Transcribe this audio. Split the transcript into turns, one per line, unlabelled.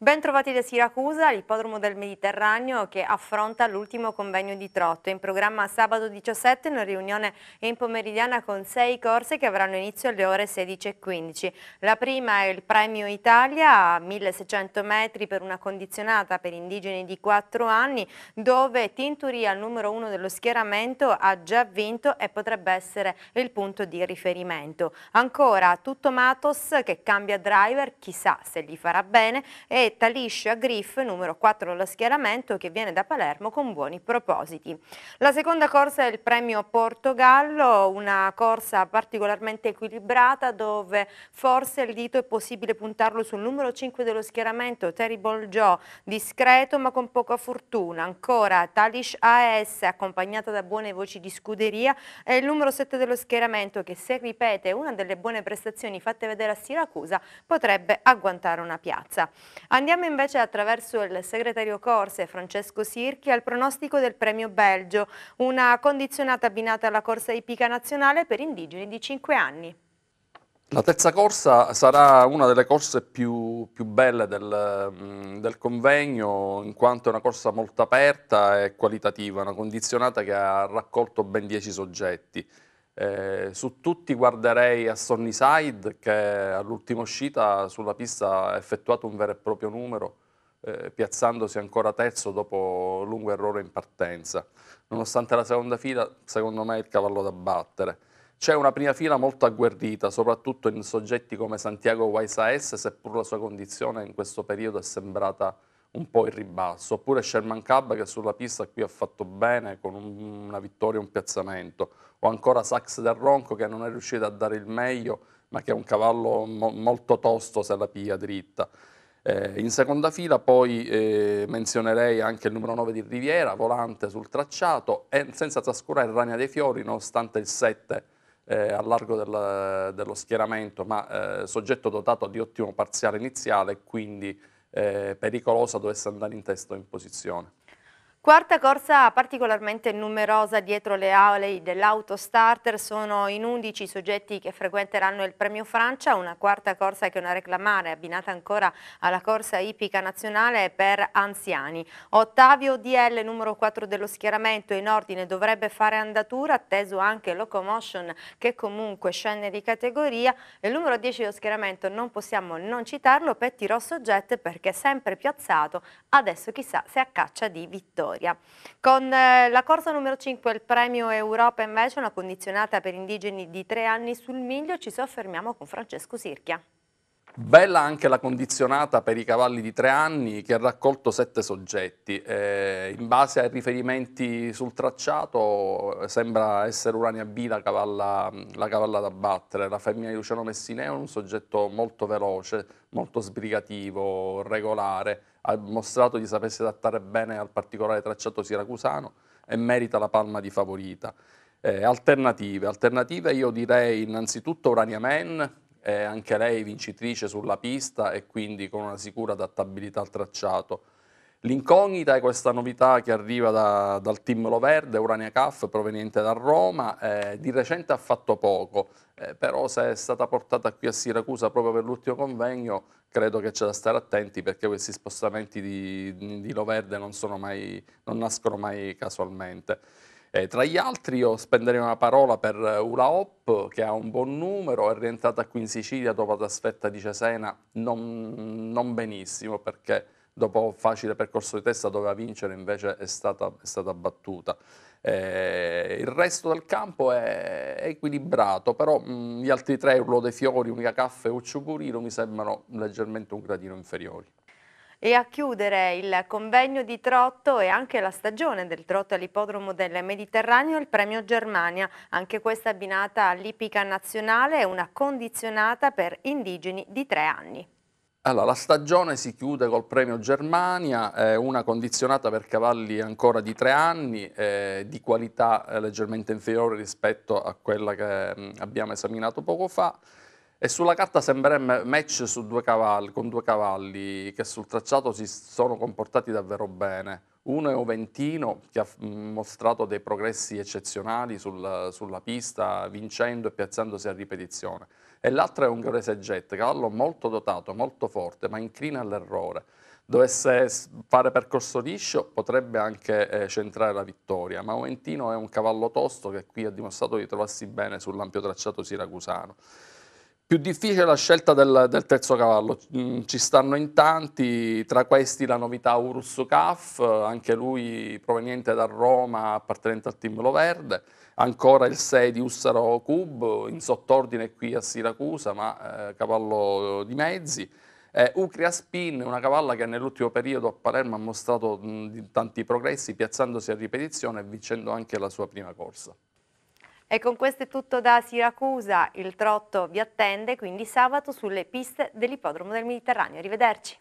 Ben trovati da Siracusa, l'ippodromo del Mediterraneo che affronta l'ultimo convegno di trotto. In programma sabato 17 una riunione in pomeridiana con sei corse che avranno inizio alle ore 16.15. La prima è il Premio Italia a 1600 metri per una condizionata per indigeni di 4 anni dove Tinturi al numero 1 dello schieramento, ha già vinto e potrebbe essere il punto di riferimento. Ancora Tutto Matos che cambia driver, chissà se gli farà bene, e bicicletta liscia Griff, numero 4 allo schieramento, che viene da Palermo con buoni propositi. La seconda corsa è il premio Portogallo, una corsa particolarmente equilibrata dove forse il dito è possibile puntarlo sul numero 5 dello schieramento, Terrible Joe, discreto ma con poca fortuna. Ancora Talish AS, accompagnata da buone voci di scuderia, è il numero 7 dello schieramento che se ripete una delle buone prestazioni fatte vedere a Siracusa potrebbe agguantare una piazza. Andiamo invece attraverso il segretario corse Francesco Sirchi al pronostico del premio Belgio, una condizionata abbinata alla corsa ipica nazionale per indigeni di 5 anni.
La terza corsa sarà una delle corse più, più belle del, del, convegno in quanto è una corsa molto aperta e qualitativa, una condizionata che ha raccolto ben 10 soggetti. Eh, su tutti guarderei a Sunnyside che all'ultima uscita sulla pista ha effettuato un vero e proprio numero, eh, piazzandosi ancora terzo dopo lungo errore in partenza. Nonostante la seconda fila, secondo me è il cavallo da battere. C'è una prima fila molto agguerrita, soprattutto in soggetti come Santiago Waisaes, seppur la sua condizione in questo periodo è sembrata un po' il ribasso, oppure Sherman Cab che sulla pista qui ha fatto bene con un, una vittoria e un piazzamento, o ancora Sax del Ronco che non è riuscito a dare il meglio ma che è un cavallo mo molto tosto se la pia dritta. Eh, in seconda fila poi eh, menzionerei anche il numero 9 di Riviera, volante sul tracciato, e senza trascurare Rania dei Fiori, nonostante il 7 eh, a largo del, dello schieramento, ma eh, soggetto dotato di ottimo parziale iniziale, quindi eh, pericolosa dovesse andare in testa o in posizione.
Quarta corsa particolarmente numerosa dietro le aule dell'autostarter, sono in 11 i soggetti che frequenteranno il Premio Francia, una quarta corsa che è una reclamare abbinata ancora alla corsa ipica nazionale per anziani. Ottavio DL numero 4 dello schieramento in ordine dovrebbe fare andatura, atteso anche Locomotion che comunque scende di categoria. Il numero 10 dello schieramento non possiamo non citarlo, Petti Rosso Jet perché sempre piazzato, adesso chissà se a caccia di vittoria. Vittoria. Con eh, la corsa numero 5, il premio Europa invece, una condizionata per indigeni di tre anni sul miglio, ci soffermiamo con Francesco Sirchia.
Bella anche la condizionata per i cavalli di tre anni che ha raccolto sette soggetti. Eh, in base ai riferimenti sul tracciato sembra essere Urania B la cavalla, la cavalla da battere, la femmina di Luciano Messineo è un soggetto molto veloce, molto sbrigativo, regolare, ha mostrato di sapersi adattare bene al particolare tracciato siracusano e merita la palma di favorita. Eh, alternative. alternative io direi innanzitutto Urania Men, eh, anche lei vincitrice sulla pista e quindi con una sicura adattabilità al tracciato. L'incognita è questa novità che arriva da, dal team Loverde, Urania Caff, proveniente da Roma, eh, di recente ha fatto poco, eh, però se è stata portata qui a Siracusa proprio per l'ultimo convegno, credo che c'è da stare attenti perché questi spostamenti di, di Loverde non, mai, non nascono mai casualmente. Eh, tra gli altri io spenderei una parola per eh, Ura Hop che ha un buon numero, è rientrata qui in Sicilia dopo la trasferta di Cesena non, non benissimo perché dopo un facile percorso di testa doveva vincere invece è stata, è stata battuta. Eh, il resto del campo è, equilibrato, però mh, mm, gli altri tre, Urlo De Fiori, Unica Caffè e Ucciugurino mi sembrano leggermente un gradino inferiori.
E a chiudere il convegno di Trotto e anche la stagione del Trotto all'ipodromo del Mediterraneo, il premio Germania, anche questa abbinata all'ipica nazionale è una condizionata per indigeni di tre anni.
Allora, la stagione si chiude col premio Germania, eh, una condizionata per cavalli ancora di tre anni, eh, di qualità eh, leggermente inferiore rispetto a quella che mm, abbiamo esaminato poco fa. E sulla carta sembrerebbe match su due cavalli, con due cavalli che sul tracciato si sono comportati davvero bene. Uno è Oventino che ha mostrato dei progressi eccezionali sul, sulla pista, vincendo e piazzandosi a ripetizione. E l'altro è un Gorese Jet, cavallo molto dotato, molto forte, ma inclina all'errore dovesse fare percorso liscio potrebbe anche eh, centrare la vittoria, ma Oventino è un cavallo tosto che qui ha dimostrato di trovarsi bene sull'ampio tracciato siracusano. Più difficile la scelta del, del, terzo cavallo, mm, ci stanno in tanti, tra questi la novità Urus Caff, anche lui proveniente da Roma, appartenente al team Lo Verde, ancora il 6 di Ussaro Cub, in sottordine qui a Siracusa, ma eh, cavallo di mezzi. Eh, Ucria Spin, una cavalla che nell'ultimo periodo a Palermo ha mostrato mh, mm, tanti progressi, piazzandosi a ripetizione e vincendo anche la sua prima corsa.
E con questo è tutto da Siracusa, il trotto vi attende quindi sabato sulle piste dell'ippodromo del Mediterraneo. Arrivederci.